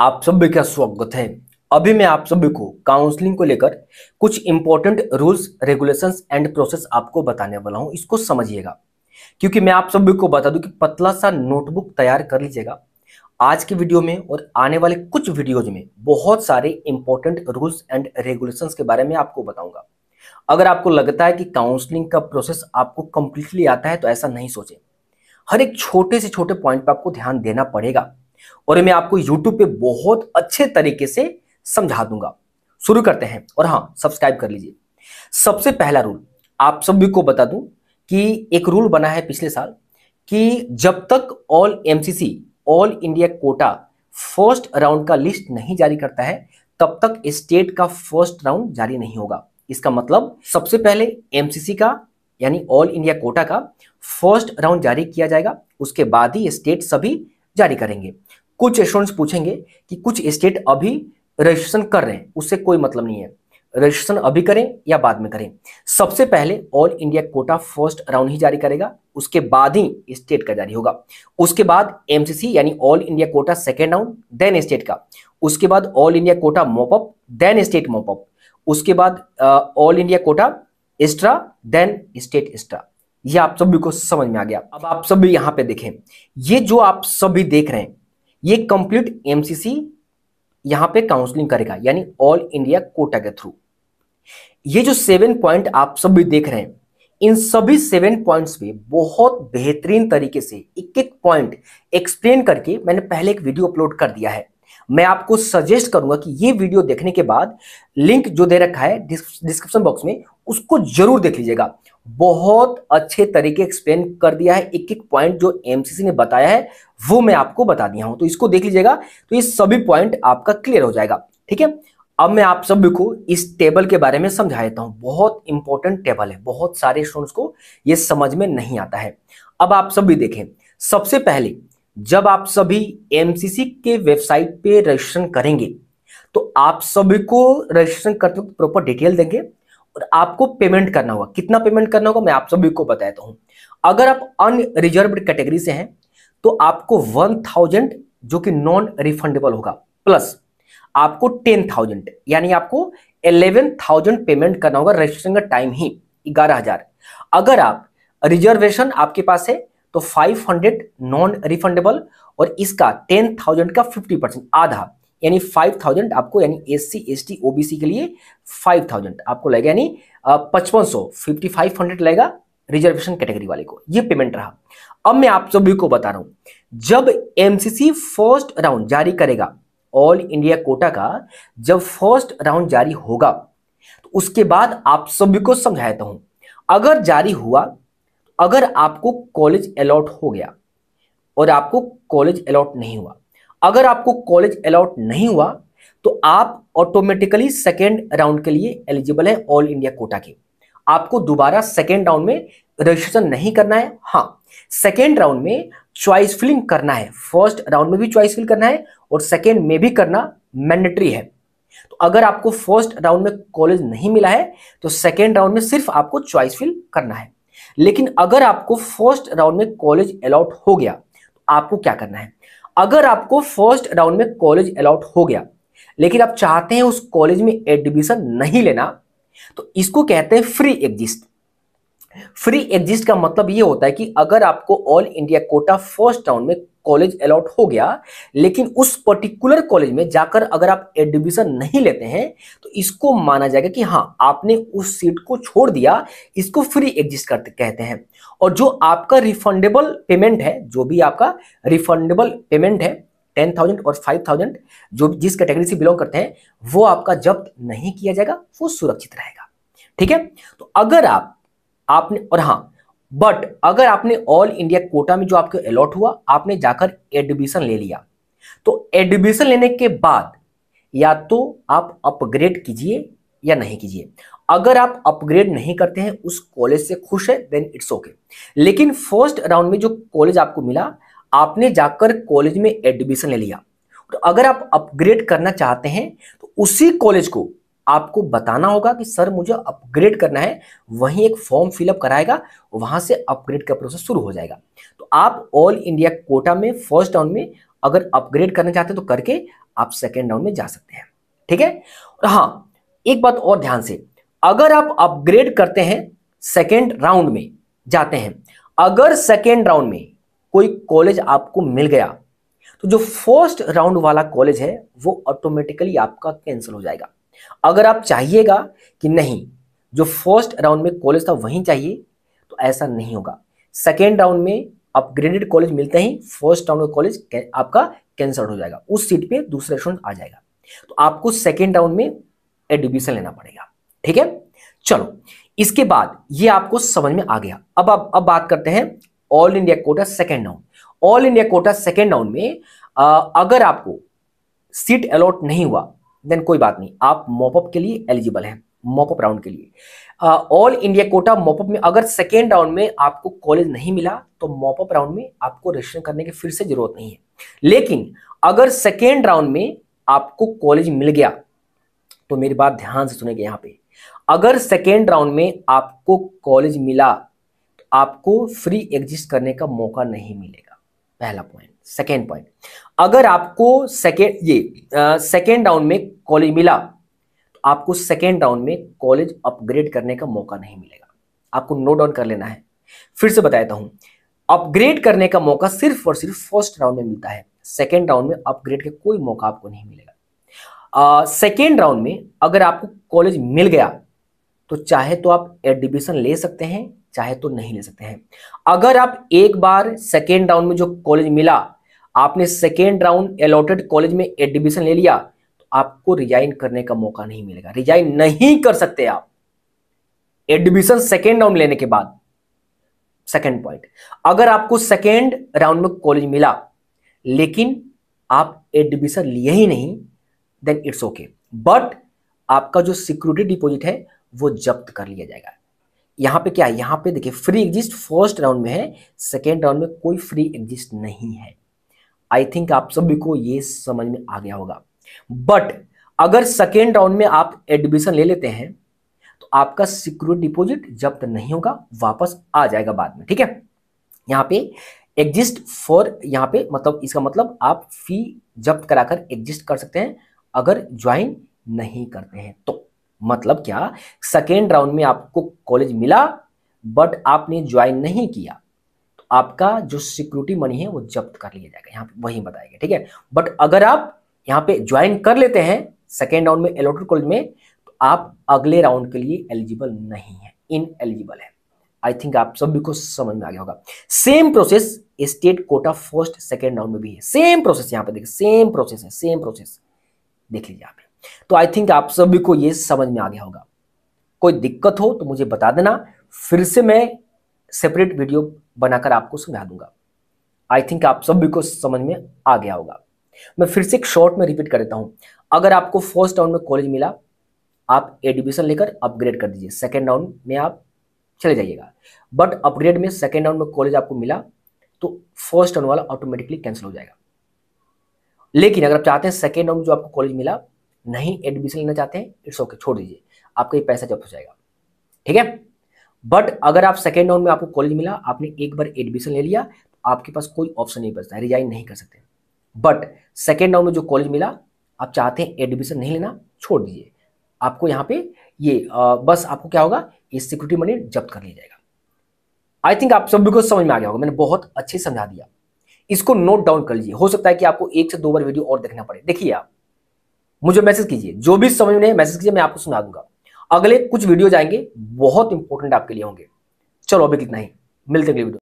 आप सभी का स्वागत है अभी मैं आप सभी को काउंसलिंग को लेकर कुछ important rules regulations and process आपको बताने वाला हूं इसको समझिएगा क्योंकि मैं आप सभी को बता दूं कि पतला सा नोटबुक तैयार कर लीजिएगा आज के वीडियो में और आने वाले कुछ वीडियोज में बहुत सारे इंपॉर्टेंट रूल्स एंड रेगुलेशन के बारे में आपको बताऊंगा अगर आपको लगता है कि काउंसलिंग का प्रोसेस आपको कंप्लीटली आता है तो ऐसा नहीं सोचे हर एक छोटे से छोटे पॉइंट पर आपको ध्यान देना पड़ेगा और मैं आपको यूट्यूब पे बहुत अच्छे तरीके से समझा दूंगा शुरू करते हैं और हाँ सब्सक्राइब कर लीजिए सबसे पहला रूल आप सभी को बता दूं कि एक रूल बना है पिछले साल कि जब तक all MCC all India quota first round का लिस्ट नहीं जारी करता है तब तक स्टेट का फर्स्ट राउंड जारी नहीं होगा इसका मतलब सबसे पहले एमसीसी का यानी ऑल इंडिया कोटा का फर्स्ट राउंड जारी किया जाएगा उसके बाद ही स्टेट सभी जारी करेंगे कुछ स्टूडेंट्स पूछेंगे कि कुछ स्टेट अभी रजिस्ट्रेशन कर रहे हैं उससे कोई मतलब नहीं है रजिस्ट्रेशन अभी करें या बाद में करें सबसे पहले all India quota first round ही जारी करेगा उसके बाद ही स्टेट का जारी होगा उसके बाद एमसीसी यानी all India quota second round then state का उसके बाद all India quota mop up then state mop up उसके बाद all India quota extra then state extra ये आप सभी को समझ में आ गया अब आप सभी यहां पे देखें ये जो आप सभी देख रहे हैं ये कंप्लीट एमसीसी यहां पे काउंसलिंग करेगा यानी ऑल इंडिया कोटा के थ्रू ये जो सेवन पॉइंट आप सभी देख रहे हैं इन सभी सेवन पॉइंट्स में बहुत बेहतरीन तरीके से एक एक पॉइंट एक्सप्लेन करके मैंने पहले एक वीडियो अपलोड कर दिया है मैं आपको सजेस्ट करूंगा कि ये वीडियो देखने के बाद लिंक जो दे रखा है डिस्क्रिप्शन बॉक्स में उसको जरूर देख लीजिएगा बहुत अच्छे तरीके एक्सप्लेन कर दिया है एक एक पॉइंट जो एमसीसी ने बताया है वो मैं आपको बता दिया हूं तो इसको देख लीजिएगा तो ये सभी पॉइंट आपका क्लियर हो जाएगा ठीक है अब मैं आप सभी को इस टेबल के बारे में समझा देता हूं बहुत इंपॉर्टेंट टेबल है बहुत सारे स्टूडेंट्स को ये समझ में नहीं आता है अब आप सभी देखें सबसे पहले जब आप सभी एमसीसी के वेबसाइट पे रजिस्ट्रेशन करेंगे तो आप सभी को रजिस्ट्रेशन करते वक्त प्रॉपर डिटेल देंगे और आपको पेमेंट करना होगा कितना पेमेंट करना होगा मैं आप सभी को बताता हूं अगर आप अनरिजर्व कैटेगरी से हैं तो आपको वन थाउजेंड जो कि नॉन रिफंडेबल होगा प्लस आपको टेन थाउजेंड यानी आपको एलेवन थाउजेंड पेमेंट करना होगा रजिस्ट्रेशन का टाइम ही ग्यारह हजार अगर आप रिजर्वेशन आपके पास है तो फाइव हंड्रेड नॉन रिफंडेबल और इसका टेन थाउजेंड का फिफ्टी परसेंट आधा यानी फाइव थाउजेंड आपको यानी S C S T O B C के लिए फाइव थाउजेंड आपको लगेगा यानी पचपन सौ फिफ्टी फाइव हंड्रेड लगेगा रिजर्वेशन कैटेगरी वाले को ये पेमेंट रहा अब मैं आप सभी को बता रहा हूं जब एमसीसी फर्स्ट राउंड जारी करेगा ऑल इंडिया कोटा का जब फर्स्ट राउंड जारी होगा तो उसके बाद आप सभी को समझाता हूं अगर जारी हुआ अगर आपको कॉलेज अलॉट हो गया और आपको कॉलेज अलॉट नहीं हुआ अगर आपको कॉलेज अलॉट नहीं हुआ तो आप ऑटोमेटिकली सेकेंड राउंड के लिए एलिजिबल है ऑल इंडिया कोटा के आपको दोबारा सेकेंड राउंड में रजिस्ट्रेशन नहीं करना है हाँ सेकेंड राउंड में च्वाइस फिलिंग करना है फर्स्ट राउंड में भी च्वाइस फिल करना है और सेकेंड में भी करना मैंडेटरी है तो अगर आपको फर्स्ट राउंड में कॉलेज नहीं मिला है तो सेकेंड राउंड में सिर्फ आपको चॉइस फिल करना है लेकिन अगर आपको फर्स्ट राउंड में कॉलेज अलाउट हो गया तो आपको क्या करना है अगर आपको फर्स्ट राउंड में कॉलेज अलाउट हो गया लेकिन आप चाहते हैं उस कॉलेज में एडमिशन नहीं लेना तो इसको कहते हैं फ्री एग्जिस्ट फ्री एग्जिस्ट का मतलब यह होता है कि अगर आपको all India quota first round में कॉलेज अलॉट हो गया लेकिन उस पर्टिकुलर कॉलेज में जाकर अगर आप एडमिशन नहीं लेते हैं तो इसको माना जाएगा कि हाँ आपने उस सीट को छोड़ दिया इसको फ्री एग्जिस्ट करते कहते हैं और जो आपका रिफंडेबल पेमेंट है जो भी आपका रिफंडेबल पेमेंट है टेन थाउजेंड और फाइव थाउजेंड जो जिस कैटेगरी से बिलोंग करते हैं वो आपका जब्त नहीं किया जाएगा वो सुरक्षित रहेगा ठीक है तो अगर आप आपने और हाँ बट अगर आपने ऑल इंडिया कोटा में जो आपको अलॉट हुआ आपने जाकर एडमिशन ले लिया तो एडमिशन लेने के बाद या तो आप अपग्रेड कीजिए या नहीं कीजिए अगर आप अपग्रेड नहीं करते हैं उस कॉलेज से खुश है देन इट्स ओके लेकिन फर्स्ट राउंड में जो कॉलेज आपको मिला आपने जाकर कॉलेज में एडमिशन ले लिया तो अगर आप अपग्रेड करना चाहते हैं तो उसी कॉलेज को आपको बताना होगा कि सर मुझे अपग्रेड करना है वहीं एक फॉर्म फिलअप कराएगा वहां से अपग्रेड का प्रोसेस शुरू हो जाएगा तो आप ऑल इंडिया कोटा में फर्स्ट राउंड में अगर अपग्रेड करना चाहते हैं तो करके आप सेकेंड राउंड में जा सकते हैं ठीक है हाँ एक बात और ध्यान से अगर आप अपग्रेड करते हैं सेकेंड राउंड में जाते हैं अगर सेकेंड राउंड में कोई कॉलेज आपको मिल गया तो जो फर्स्ट राउंड वाला कॉलेज है वो ऑटोमेटिकली आपका कैंसिल हो जाएगा अगर आप चाहिएगा कि नहीं जो फर्स्ट राउंड में कॉलेज था वहीं चाहिए तो ऐसा नहीं होगा सेकेंड राउंड में अपग्रेडेड कॉलेज मिलते ही फर्स्ट राउंड का कॉलेज आपका कैंसल हो जाएगा उस सीट पे दूसरा स्टूडेंट आ जाएगा तो आपको सेकेंड राउंड में एडमिशन लेना पड़ेगा ठीक है चलो इसके बाद ये आपको समझ में आ गया अब अब अब बात करते हैं all India quota second round all India quota second round में आ, अगर आपको सीट अलॉट नहीं हुआ देन कोई बात नहीं आप मॉपअप के लिए एलिजिबल हैं मॉपअप राउंड के लिए ऑल इंडिया कोटा मॉपअप में अगर सेकेंड राउंड में आपको कॉलेज नहीं मिला तो मॉपअप राउंड में आपको रजिस्ट्रेशन करने की फिर से जरूरत नहीं है लेकिन अगर सेकेंड राउंड में आपको कॉलेज मिल गया तो मेरी बात ध्यान से सुनेंगे यहां पे अगर सेकेंड राउंड में आपको कॉलेज मिला तो आपको फ्री एग्जिस्ट करने का मौका नहीं मिलेगा पहला पॉइंट सेकेंड पॉइंट अगर आपको सेकेंड ये सेकेंड राउंड में कॉलेज मिला तो आपको सेकेंड राउंड में कॉलेज अपग्रेड करने का मौका नहीं मिलेगा आपको नोट डाउन कर लेना है फिर से बताता हूं अपग्रेड करने का मौका सिर्फ और सिर्फ फर्स्ट राउंड में मिलता है सेकेंड राउंड में अपग्रेड का कोई मौका आपको नहीं मिलेगा सेकेंड uh, राउंड में अगर आपको कॉलेज मिल गया तो चाहे तो आप एडमिशन ले सकते हैं चाहे तो नहीं ले सकते हैं अगर आप एक बार सेकेंड राउंड में जो कॉलेज मिला आपने सेकेंड राउंड अलॉटेड कॉलेज में एडमिशन ले लिया तो आपको रिजाइन करने का मौका नहीं मिलेगा रिजाइन नहीं कर सकते आप एडमिशन सेकेंड राउंड लेने के बाद सेकेंड पॉइंट अगर आपको सेकेंड राउंड में कॉलेज मिला लेकिन आप एडमिशन लिए ही नहीं देन इट्स ओके बट आपका जो सिक्योरिटी डिपॉजिट है वो जब्त कर लिया जाएगा यहां पे क्या है यहां पे देखिए फ्री एग्जिस्ट फर्स्ट राउंड में है सेकेंड राउंड में कोई फ्री एग्जिस्ट नहीं है आई थिंक आप सभी को ये समझ में आ गया होगा बट अगर सेकेंड राउंड में आप एडमिशन ले लेते हैं तो आपका सिक्योर डिपॉजिट जब्त नहीं होगा वापस आ जाएगा बाद में ठीक है यहाँ पे एग्जिस्ट फॉर यहाँ पे मतलब इसका मतलब आप फी जब्त कराकर एग्जिस्ट कर सकते हैं अगर ज्वाइन नहीं करते हैं तो मतलब क्या सेकेंड राउंड में आपको कॉलेज मिला बट आपने ज्वाइन नहीं किया आपका जो सिक्योरिटी मनी है वो जब्त कर लिया जाएगा यहाँ पे वही बताएंगे ठीक है बट अगर आप यहाँ पे ज्वाइन कर लेते हैं सेकेंड राउंड में एलोटेड कॉलेज में तो आप अगले राउंड के लिए एलिजिबल नहीं है इन एलिजिबल है आई थिंक आप सभी को समझ में आ गया होगा same process state quota first second round में भी है सेम प्रोसेस यहाँ पे देखिए सेम प्रोसेस है सेम प्रोसेस देख लीजिए आप तो आई थिंक आप सभी को ये समझ में आ गया होगा कोई दिक्कत हो तो मुझे बता देना फिर से मैं सेपरेट वीडियो बनाकर आपको समझा दूंगा आई थिंक आप सभी को समझ में आ गया होगा मैं फिर से एक शॉर्ट में रिपीट कर देता हूं अगर आपको फर्स्ट राउंड में कॉलेज मिला आप एडमिशन लेकर अपग्रेड कर दीजिए सेकेंड राउंड में आप चले जाइएगा बट अपग्रेड में सेकेंड राउंड में कॉलेज आपको मिला तो फर्स्ट राउंड वाला ऑटोमेटिकली कैंसिल हो जाएगा लेकिन अगर आप चाहते हैं सेकेंड राउंड जो आपको कॉलेज मिला नहीं एडमिशन लेना चाहते हैं इट्स ओके छोड़ दीजिए आपका ये पैसा जब्त हो जाएगा ठीक है बट अगर आप सेकेंड राउंड में आपको कॉलेज मिला आपने एक बार एडमिशन ले लिया तो आपके पास कोई ऑप्शन नहीं बचता है रिजाइन नहीं कर सकते बट सेकेंड राउंड में जो कॉलेज मिला आप चाहते हैं एडमिशन नहीं लेना छोड़ दीजिए आपको यहाँ पे ये आ, बस आपको क्या होगा ये सिक्योरिटी मनी जब्त कर लिया जाएगा आई थिंक आप सभी को समझ में आ गया होगा मैंने बहुत अच्छे समझा दिया इसको नोट डाउन कर लीजिए हो सकता है कि आपको एक से दो बार वीडियो और देखना पड़े देखिए आप मुझे मैसेज कीजिए जो भी समझ में मैसेज कीजिए मैं आपको सुना दूंगा अगले कुछ वीडियो जाएंगे बहुत इंपॉर्टेंट आपके लिए होंगे चलो अभी कितना ही मिलते अगले वीडियो